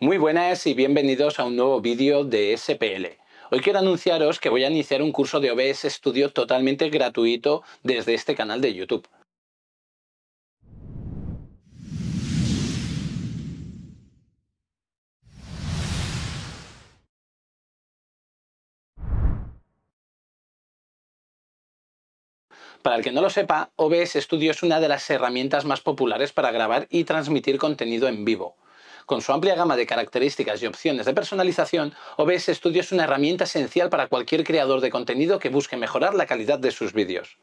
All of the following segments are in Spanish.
Muy buenas y bienvenidos a un nuevo vídeo de SPL. Hoy quiero anunciaros que voy a iniciar un curso de OBS Studio totalmente gratuito desde este canal de YouTube. Para el que no lo sepa, OBS Studio es una de las herramientas más populares para grabar y transmitir contenido en vivo. Con su amplia gama de características y opciones de personalización, OBS Studio es una herramienta esencial para cualquier creador de contenido que busque mejorar la calidad de sus vídeos.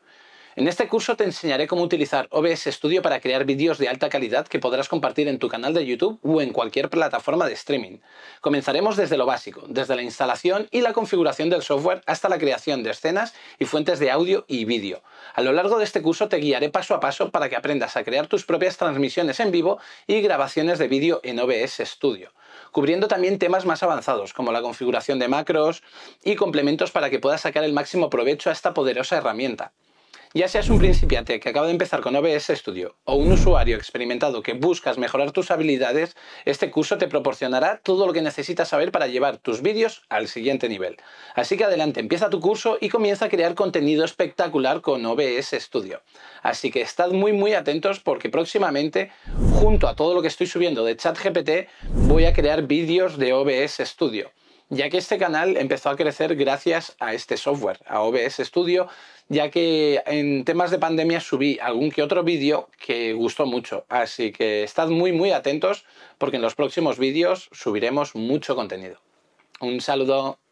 En este curso te enseñaré cómo utilizar OBS Studio para crear vídeos de alta calidad que podrás compartir en tu canal de YouTube o en cualquier plataforma de streaming. Comenzaremos desde lo básico, desde la instalación y la configuración del software hasta la creación de escenas y fuentes de audio y vídeo. A lo largo de este curso te guiaré paso a paso para que aprendas a crear tus propias transmisiones en vivo y grabaciones de vídeo en OBS Studio cubriendo también temas más avanzados, como la configuración de macros y complementos para que puedas sacar el máximo provecho a esta poderosa herramienta. Ya seas un principiante que acaba de empezar con OBS Studio o un usuario experimentado que buscas mejorar tus habilidades, este curso te proporcionará todo lo que necesitas saber para llevar tus vídeos al siguiente nivel. Así que adelante, empieza tu curso y comienza a crear contenido espectacular con OBS Studio. Así que estad muy muy atentos porque próximamente, junto a todo lo que estoy subiendo de ChatGPT, voy a crear vídeos de OBS Studio ya que este canal empezó a crecer gracias a este software, a OBS Studio, ya que en temas de pandemia subí algún que otro vídeo que gustó mucho, así que estad muy muy atentos porque en los próximos vídeos subiremos mucho contenido. Un saludo.